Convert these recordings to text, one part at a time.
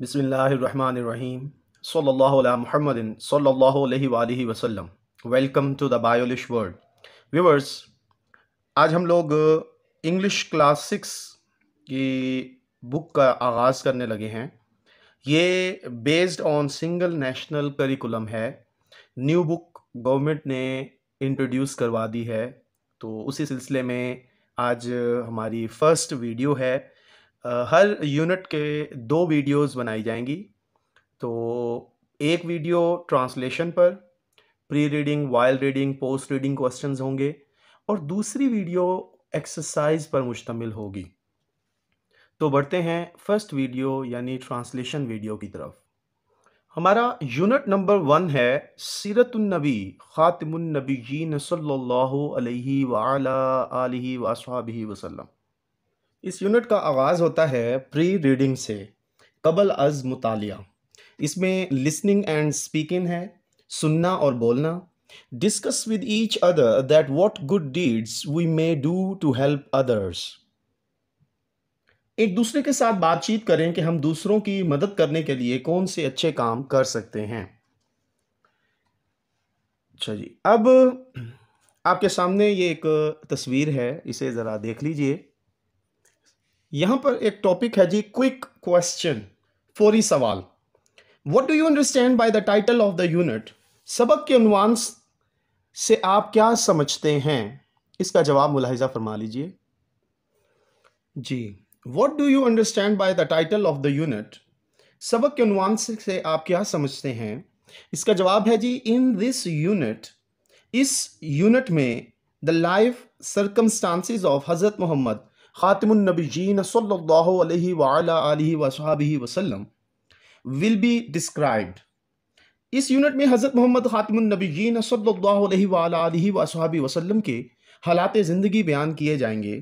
बिसमीम सल्ला महमद सल्ला वसलम welcome to the Biolish world viewers आज हम लोग इंग्लिश uh, क्लासिक्स की बुक का आगाज़ करने लगे हैं ये based on single national curriculum है न्यू बुक गवर्नमेंट ने इंट्रोड्यूस करवा दी है तो उसी सिलसिले में आज uh, हमारी फर्स्ट वीडियो है हर यूनिट के दो वीडियोस बनाई जाएंगी तो एक वीडियो ट्रांसलेशन पर pre reading while reading post reading questions होंगे और दूसरी वीडियो एक्सरसाइज पर मुश्तमिल होगी तो बढ़ते हैं फर्स्ट वीडियो यानी ट्रांसलेशन वीडियो की तरफ हमारा यूनिट नंबर वन है सीरतुलनबी ख़ातमनबी जी नसल्ला वसलम इस यूनिट का आगाज़ होता है प्री रीडिंग से कबल अज़ मुतालिया इसमें लिसनिंग एंड स्पीकिंग है सुनना और बोलना discuss with each other that what good deeds we may do to help others एक दूसरे के साथ बातचीत करें कि हम दूसरों की मदद करने के लिए कौन से अच्छे काम कर सकते हैं अच्छा जी अब आपके सामने ये एक तस्वीर है इसे ज़रा देख लीजिए यहां पर एक टॉपिक है जी क्विक क्वेश्चन फोरी सवाल what do you understand by the title of the unit सबक के अनुमान से आप क्या समझते हैं इसका जवाब मुलाहिजा फरमा लीजिए जी what do you understand by the title of the unit सबक के अनुमान से आप क्या समझते हैं इसका जवाब है जी इन दिस यूनिट इस यूनिट में द लाइफ सरकमस्टांसिस ऑफ हज़रत मोहम्मद Khatamun sallallahu alayhi वसलम विल alihi wa इस यूनिट में हज़रत मोहम्मद ख़ातमनबीन सल्लल्लाहु वसलम के हालात ज़िंदगी बयान किए जाएंगे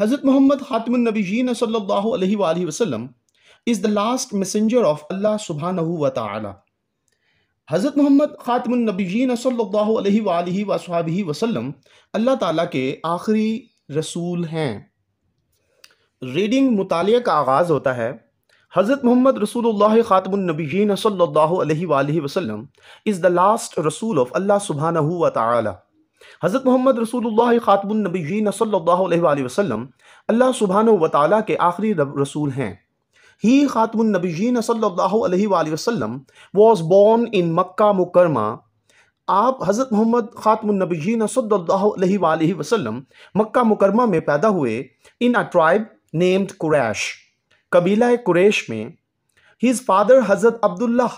हज़रत मोहम्मद ख़ातमनबीन सल्ला वसलम is the last messenger of Allah सुबहान व हज़रत मोहम्मद ख़ातमनबीन सल्लल्लाहु वसलम अल्लाह तखिरी के आखिरी रसूल हैं रीडिंग मुताल का आगाज़ होता है हज़रत मोहम्मद रसूल ख़ातमनबीन सल्ला वसलम इज़ द लास्ट रसूल ऑफ अल्लाह सुबहाना व हज़रत मोहम्मद रसूल ख़ातमनबीन सल्ला वसलम अल्लाह सुबहान व ताली के आखिरी रसूल हैं ही ख़ातमनबीन सल्ला वसलम वॉज बॉर्न इन मक्का मुकरमा आप हज़रत मोहम्मद ख़ातमनबीन सल्ला वसलम मक्का मुकरमा में पैदा हुए in a tribe named Quraysh, Kabila Quraysh में. His father Hazrat Abdullah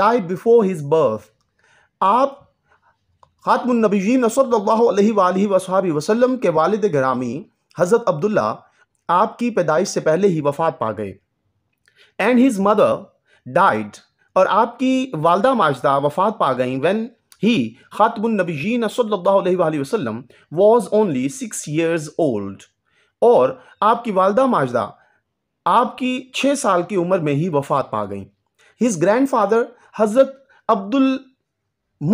died before his birth आप ख़ातमनबीजीन वसहाबी वसलम के वालद ग्रामी हज़रत अब्दुल्ला आपकी पैदाइश से पहले ही वफ़ात पा गए एंड हिज मदर डाइड और आपकी वालदा माजदा वफ़ात पा गई वेन ही खातमनबी ख़ातमनबीजीन वसलम was only six years old और आपकी वालदा माजदा आपकी छः साल की उम्र में ही वफात पा गई his grandfather Hazrat Abdul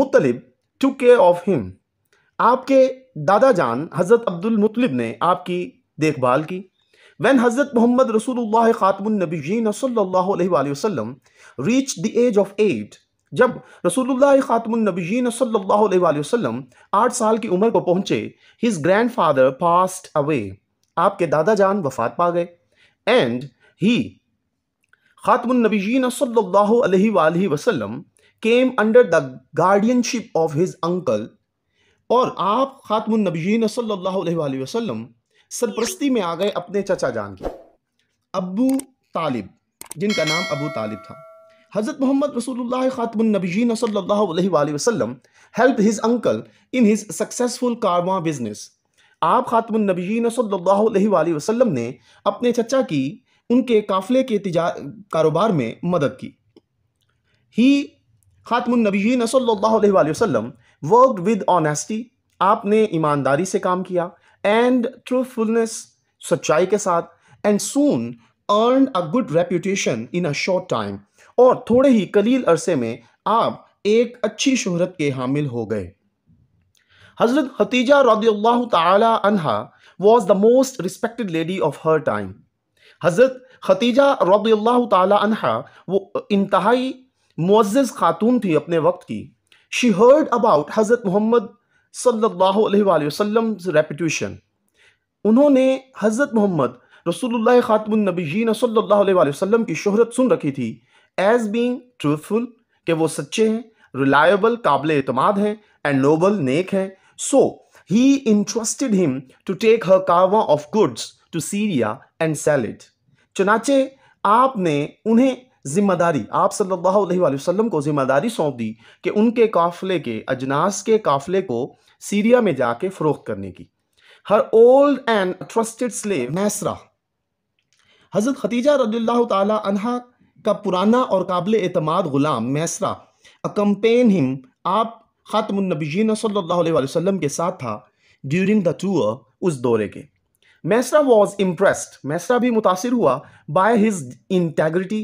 Muttalib took care of him आपके दादा जान हज़रत अब्दुल मुतलिब ने आपकी देखभाल की वैन हज़रत मोहम्मद रसूल ख़ातमनबीन वसल्लम reach the age of eight जब रसूल ख़ातमनबीन वसल्लम आठ साल की उम्र को पहुँचे his grandfather passed away आपके दादा जान वफात पा गए एंड ही ख़ातमनबीजीन सल्लल्लाहु वसल्लम came under the guardianship of his uncle और आप ख़ातमनबीजीन सल्लल्लाहु अलैहि सरपरस्ती में आ गए अपने चचा जान की अबू तालिब जिनका नाम अबू तालिब था हज़रत मोहम्मद रसूल ख़ातमनबीजीन सल्ला वसलम help his uncle in his successful कारवा बिजनेस आप ख़ातमनबीन सल्ला वसलम ने अपने चचा की उनके काफ़िले के तिजा कारोबार में मदद की ही ख़ातमनबीन सल्ला वसलम वर्क विद ऑनेस्टी आपने ईमानदारी से काम किया एंड ट्रूथफुलनेस सच्चाई के साथ and soon earn a good reputation in a short time और थोड़े ही कलील अरसे में आप एक अच्छी शहरत के हामिल हो गए Hazrat Khatija radiallahu ta'ala anha was the most respected lady of her time. Hazrat Khatija radiallahu ta'ala anha वो इंतहाई मुआज़ खातून थी अपने वक्त की शी हर्ड अबाउट हज़रत मोहम्मद सल्लल्लाहु अलैहि उन्होंने हज़रत मोहम्मद रसूलुल्लाह ख़ातमनबी सल्लल्लाहु अलैहि वसल्लम की शोहरत सुन रखी थी एज़ बीइंग ट्रूथफुल के वो सच्चे हैं रिलायबल काबिल अतमाद हैं एंड नोबल नेक हैं So he entrusted him to take her cargo of goods to Syria and sell it. चनाचे आपने उन्हें जिम्मेदारी आप सल्लल्लाहु अलैहि वसल्लम को जिम्मेदारी सौंप दी कि उनके काफले के अजनास के काफले को सीरिया में जाके फरोख्त करने की her old and trusted slave Maisara Hazrat Khadija रदील्ला तहा का पुराना और काबिल अतमाद ग़ुलाम मैसरा अकम्पेन हिम आप ख़ातमनबीन सल्लल्लाहु अलैहि के साथ था ड्यूरिंग द टूर उस दौरे के मैसरा वॉज इम्प्रेस्ड मैसरा भी मुतासर हुआ बाय हिज इंटेग्रिटी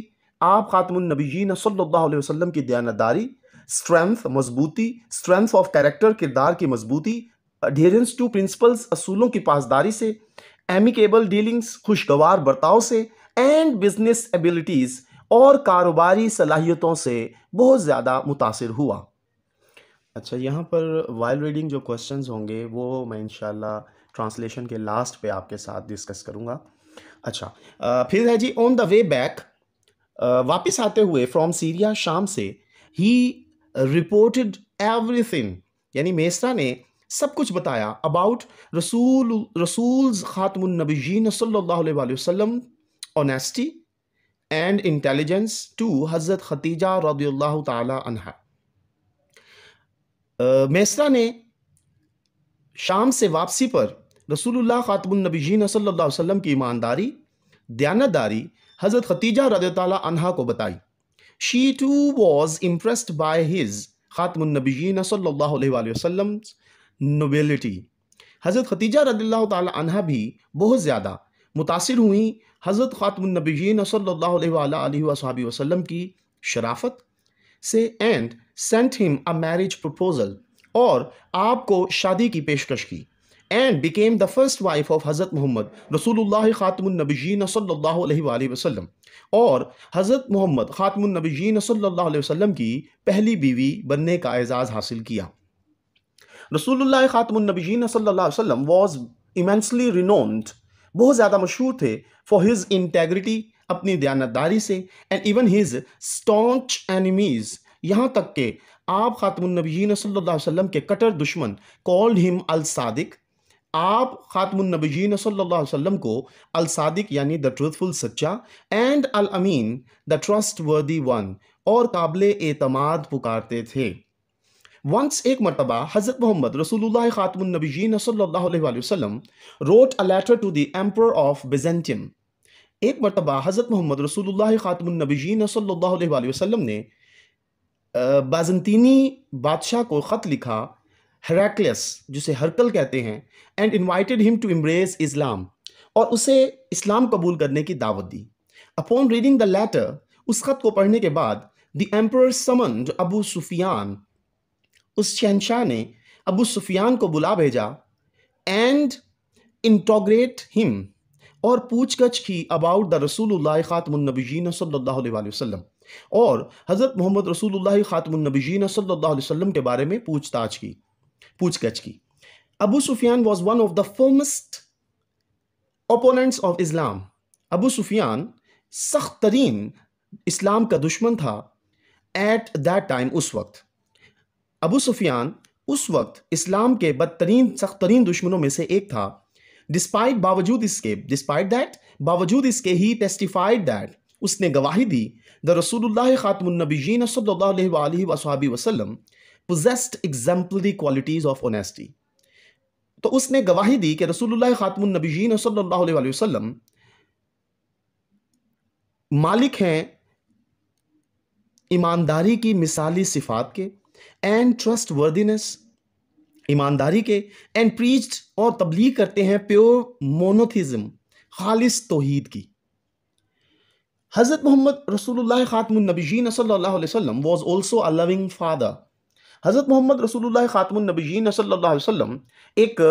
आप ख़ातमनबीन सल्लल्लाहु अलैहि की दयानदारी स्ट्रेंथ मजबूती स्ट्रेंथ ऑफ कैरेक्टर किरदार की मजबूती अडेरेंस टू प्रिंसिपल्स असूलों की पासदारी से एमिकेबल डीलिंग्स खुशगवार बर्ताव से एंड बिजनेस एबिलिटीज़ और कारोबारी सलाहियतों से बहुत ज़्यादा मुतासर हुआ अच्छा यहाँ पर वाइल रीडिंग जो क्वेश्चंस होंगे वो मैं इंशाल्लाह ट्रांसलेशन के लास्ट पे आपके साथ डिस्कस करूँगा अच्छा आ, फिर है जी ऑन द वे बैक वापस आते हुए फ्रॉम सीरिया शाम से ही रिपोर्टेड एवरीथिंग यानी मेसरा ने सब कुछ बताया अबाउट रसूल रसूल ख़ातमनबीन सल्लल्लाहु honesty and intelligence to Hazrat Khadija रदी अल्लाह तहा मेसरा ने शाम से वापसी पर रसूलुल्लाह ख़ातबुलनबीजीन सल्लल्लाहु अलैहि वसल्लम की ईमानदारी दयानतदारी हज़रत खतीजा रद तहा को बताई she too was impressed by his ख़ातमुलनबीजीन सल्लल्लाहु अलैहि वसल्लम नोबेलिटी हज़रत खतीजा रद तहा भी बहुत ज़्यादा मुतासर हुई हज़रत ख़ातमुलनबीजीन सल्ला वसलम की शराफत से and sent him a marriage proposal और आपको शादी की पेशकश की and became the first wife of हज़रत मोहम्मद रसूल ख़ातमनबीन सल्ला अलैहि और हज़रत मोहम्मद ख़ातमनबीन सल्ला अलैहि की पहली बीवी बनने का एज़ाज़ हासिल किया रसूल ख़ातमनबीन सल्ला अलैहि वॉज इमेंसली रिनोन्ड बहुत ज़्यादा मशहूर थे फॉर हिज़ इंटेग्रिटी अपनी दयानतदारी से and even his staunch enemies यहाँ तक के आप ख़ातमनबीन वसल्लम के कटर दुश्मन कॉल्ड हिम अल सादिक आप ख़ातमनबीन वसल्लम को अल सादिक यानी द ट्रूथफुल सच्चा एंड अल अमीन द ट्रस्ट वर्दी वन और काबिल एतमाद पुकारते थे वंस एक मरतबा हज़रत मोहम्मद रसूल ख़ातमनबीन वसल्लम wrote a letter to the emperor of Byzantium एक मरतबा हज़रत मोहम्मद रसूल ख़ातमनबीन सल्ला वसम ने बाजनतीनी बादशाह को ख़त लिखा हरैक्लस जिसे हरकल कहते हैं and invited him to embrace Islam और उसे इस्लाम कबूल करने की दावत दी अपॉन रीडिंग द लेटर उस खत को पढ़ने के बाद द एम्पर समन जो अबू सुफियान उस शहनशाह ने अबू सुफियान को बुला भेजा एंड इंटोग्रेट हिम और पूछगछ की अबाउट द रसूल ख़ातमनबीन वसल्लम और हज़रत मोहम्मद रसूल ख़ातमनबीन वसल्लम के बारे में पूछताछ की पूछगछ की Abu Sufyan was one of the foremost opponents of Islam Abu Sufyan सख्त तरीन इस्लाम का दुश्मन था एट दैट टाइम उस वक्त अबू सुफियान उस वक्त इस्लाम के बदतरीन सख्त तरीन दुश्मनों में से एक था डिस्पाइट बावजूद इसके डिस्पाइट दैट बावजूद इसके ही टेस्टिफाइड दैट उसने गवाही दी द रसूल ख़ातमनबीन सल्लल्लाहु वसहाबी possessed exemplary qualities of honesty तो उसने गवाही दी कि रसूल ख़ातमनबीन सल्लल्लाहु मालिक हैं ईमानदारी की मिसाली सिफात के एंड ट्रस्ट वर्दीनेस ईमानदारी के एंड प्रीच और तबलीग करते हैं प्योर मोनोथिज्म खालिश तोहीद की हज़रत मोहम्मद रसूलुल्लाह खातमबीजी सल्लल्लाहु अलैहि वसल्लम was also a loving father हज़रत मोहम्मद रसूलुल्लाह खातमबीजी सल्लल्लाहु अलैहि वसल्लम एक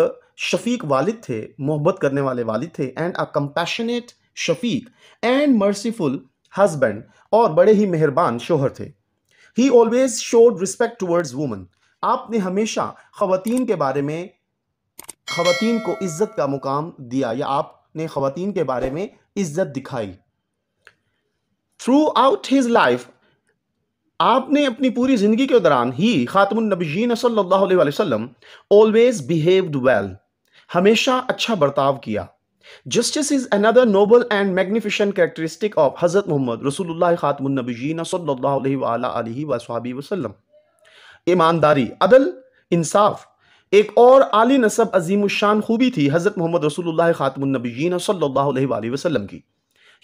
शफीक वालद थे मोहब्बत करने वाले वालद थे एंड अ कम्पैशनेट शफीक एंड मर्सीफुल हजबेंड और बड़े ही मेहरबान शोहर थे he always showed respect towards women आपने हमेशा खातन के बारे में खातन को इज़्ज़त का मुकाम दिया या आपने खातन के बारे में इज़्ज़त दिखाई थ्रू आउट हिज लाइफ आपने अपनी पूरी ज़िंदगी के दौरान ही ख़ातमनबीन सल्लाम ऑलवेज बिहेव्ड वेल हमेशा अच्छा बर्ताव किया justice is another noble and magnificent characteristic of हज़रत मोहम्मद रसूल ख़ातमनबीन सल्लल्लाहु अलैहि ईमानदारी अदल इंसाफ एक और आली नसब अजीम शान खूबी थी हज़रत मोहम्मद रसूल ख़ातमनबीन सल्ला वसलम की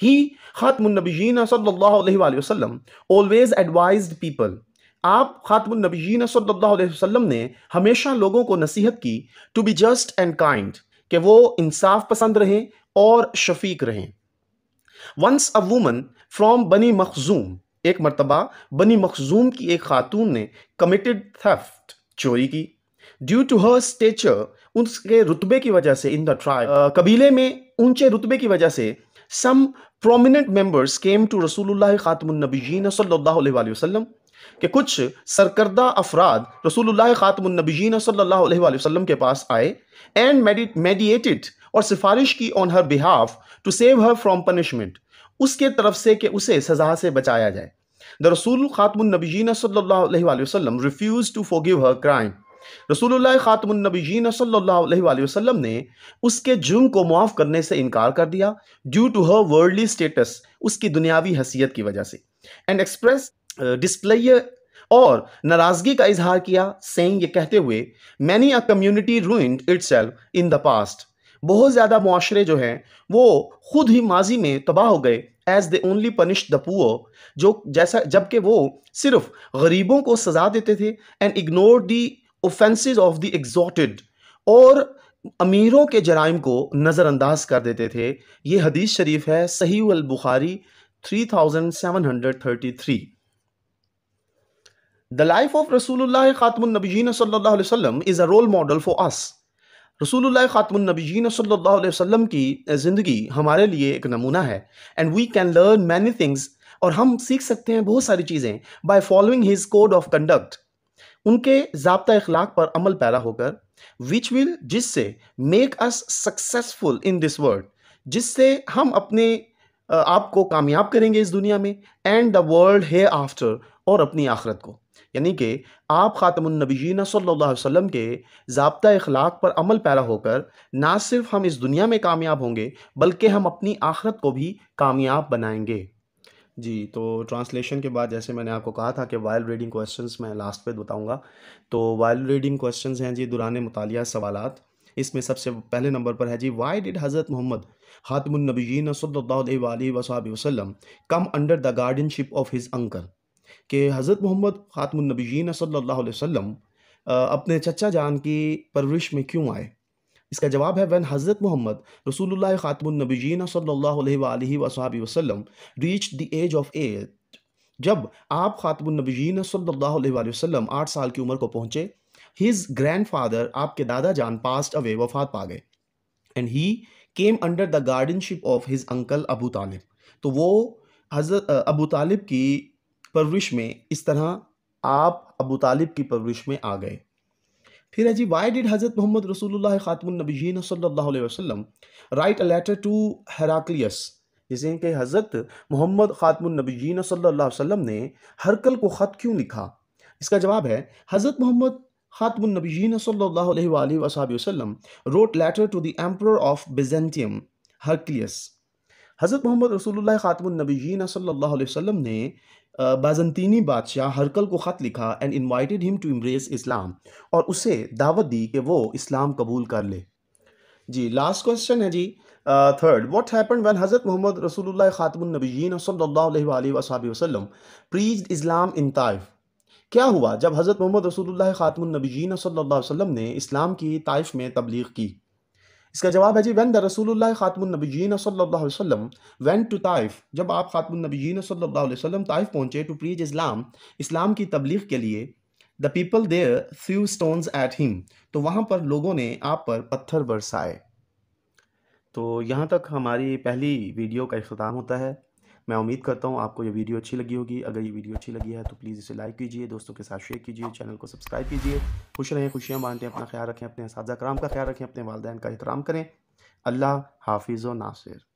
ही ख़ातमनबीन सल्ला वसलम ऑलवेज़ एडवाइज पीपल आप ख़ातमनबीन सल्ला वसलम ने हमेशा लोगों को नसीहत की to be just and kind कि वो इंसाफ पसंद रहें और शफीक रहें वंस अ वूमन फ्रॉम बनी मखजूम एक मरतबा बनी मखजूम की एक खातून ने कमिटेड थेफ्ट चोरी की ड्यू टू हर स्टेचर उनके रुतबे की वजह से इन द ट्राइब कबीले में ऊंचे रुतबे की वजह से some prominent members came to रसूल ख़ातमुलनबीन सल्लल्लाहु वसल्लम कुछ सरकर्दा अफराद रसूल ख़ातमुलनबीन सल्लल्लाहु वसलम वसल्लम के पास आए एंड मेडिएटेड और सिफारिश की on her behalf to save her from punishment उसके तरफ से कि उसे सजा से बचाया जाए द रसूल ख़ातमनबीन सल्लाम refused to forgive her crime रसूलुल्लाह ख़ातमनबीन वसलम ने उसके जुर्म को मुआफ़ करने से इनकार कर दिया due to her worldly status उसकी दुनियावी हैसियत की वजह से एंड एक्सप्रेस डिस्प्ले और नाराज़गी का इजहार किया सेंग ये कहते हुए many a community ruined self in the past बहुत ज़्यादा माशरे जो हैं वो खुद ही माजी में तबाह हो गए as they only punish the poor जो जैसा जबकि वो सिर्फ गरीबों को सजा देते थे and ignore the offences of the exalted और अमीरों के जराइम को नज़रअंदाज कर देते थे ये हदीस शरीफ है सही Al Bukhari three thousand seven hundred thirty three the life of रसूलुल्लाह खातमुलनबीन सल्लल्लाहु अलैहि वसल्लम is a role model for us रसूल ख़ातमनबीन सल्ला वसम की ज़िंदगी हमारे लिए एक नमूना है and we can learn many things और हम सीख सकते हैं बहुत सारी चीज़ें by following his code of conduct उनके जबता अखलाक पर अमल पैदा होकर विच विल जिससे make us successful in this world जिससे हम अपने आप को कामयाब करेंगे इस दुनिया में and the world hereafter और अपनी आखरत को यानी कि आप खातमनबी सल्ला वसम के जबता अखलाक पर अमल पैरा होकर ना सिर्फ हम इस दुनिया में कामयाब होंगे बल्कि हम अपनी आखरत को भी कामयाब बनाएंगे जी तो ट्रांसलेशन के बाद जैसे मैंने आपको कहा था कि वायल रीडिंग क्वेश्चंस मैं लास्ट पे बताऊंगा तो वाइल रीडिंग क्वेश्चंस हैं जी दुरान मतलिया सवाल इसमें सबसे पहले नंबर पर है जी वाई डिड हज़रत मोहम्मद हातमनबीन सल्ला वसाब वसलम came under the guardianship of his uncle कि हज़रत मोहम्मद ख़ातमनबीन सल्ला वसम अपने चचा जान की परवरिश में क्यों आए इसका जवाब है वन हज़रत मोहम्मद रसूल ख़ातमनबीन सल्लल्लाहु वसम reach the age of eight जब आप ख़ातमनबीन सल्ला वसम आठ साल की उम्र को पहुँचे हिज ग्रैंड फादर आपके दादा जान पास्ट अवे वफात पा गए and he came under the guardianship of his uncle Abu Talib तो वो हज़रत अबू तालिब की परवरिश में इस तरह आप अबू तालिब की परवरिश में आ गए फिर है जी वाई डिड हज़रत मोहम्मद रसूल ख़ातमनबीन सल्ला वसलम write a letter to Heraclius जिसे कि हज़रत मोहम्मद ख़ातमनबीन सल्ला वसलम ने हरकल को ख़त क्यों लिखा इसका जवाब है हज़रत मोहम्मद ख़ातमनबीन सल्ला वसाब वसलम wrote letter to the emperor of Byzantium Heraclius हज़रत मोहम्मद रसूल ख़ातमनबीन सल्ला वसलम ने बाजंतीनी बादशाह हरकल को ख़त लिखा and invited him to embrace Islam और उसे दावत दी कि वो इस्लाम कबूल कर ले जी लास्ट क्वेश्चन है जी थर्ड व्हाट हैपन वन हज़रत मोहम्मद रसूलुल्लाह ख़ातमनबीन सल्ला वसलम प्रीज इस्लाम इन ताइफ क्या हुआ जब हज़रत मोहम्मद रसूलुल्लाह ख़ातमनबीन सल्लल्लाहु सल्ला वसल्लम ने इस्लाम की ताइफ में तबलीग की इसका जवाब है जी वैन द रसूल ख़ातमनबीन वसल्लम वैन टू ताइफ जब आप ख़ातमनबीन वसल्लम ताइफ पहुँचे टू प्रीज इस्लाम इस्लाम की तबलीग के लिए the people there few stones at him तो वहाँ पर लोगों ने आप पर पत्थर बरसाए तो यहाँ तक हमारी पहली वीडियो का अख्ताम होता है मैं उम्मीद करता हूँ आपको ये वीडियो अच्छी लगी होगी अगर ये वीडियो अच्छी लगी है तो प्लीज़ इसे लाइक कीजिए दोस्तों के साथ शेयर कीजिए चैनल को सब्सक्राइब कीजिए खुश रहें खुशियाँ बांटें अपना ख्याल रखें अपने साजा कराम का ख्याल रखें अपने वालदेन का एहतराम करें अल्लाह हाफिज़ व नासिर